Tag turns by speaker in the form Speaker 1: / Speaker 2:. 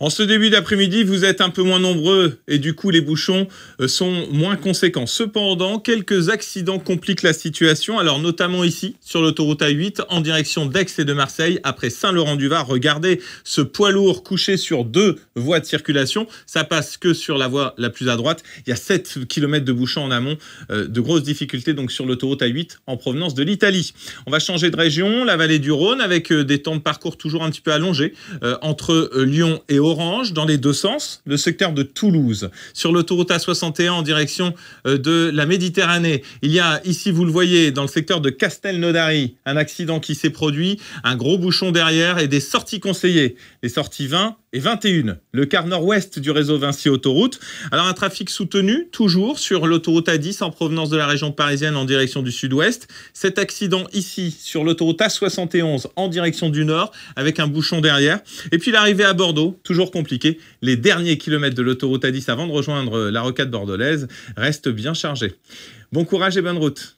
Speaker 1: En ce début d'après-midi, vous êtes un peu moins nombreux et du coup, les bouchons euh, sont moins conséquents. Cependant, quelques accidents compliquent la situation. Alors, notamment ici, sur l'autoroute A8, en direction d'Aix et de Marseille, après Saint-Laurent-du-Var. Regardez ce poids lourd couché sur deux voies de circulation. Ça passe que sur la voie la plus à droite. Il y a 7 km de bouchons en amont. Euh, de grosses difficultés donc sur l'autoroute A8 en provenance de l'Italie. On va changer de région, la vallée du Rhône, avec euh, des temps de parcours toujours un petit peu allongés entre Lyon et orange dans les deux sens, le secteur de Toulouse. Sur l'autoroute A61 en direction euh, de la Méditerranée, il y a ici, vous le voyez, dans le secteur de Castelnaudary, un accident qui s'est produit, un gros bouchon derrière et des sorties conseillées, les sorties 20 et 21, le quart nord-ouest du réseau Vinci Autoroute. Alors un trafic soutenu toujours sur l'autoroute A10 en provenance de la région parisienne en direction du sud-ouest. Cet accident ici sur l'autoroute A71 en direction du nord avec un bouchon derrière. Et puis l'arrivée à Bordeaux, toujours compliqué. Les derniers kilomètres de l'autoroute à 10 avant de rejoindre la rocade bordelaise restent bien chargés. Bon courage et bonne route.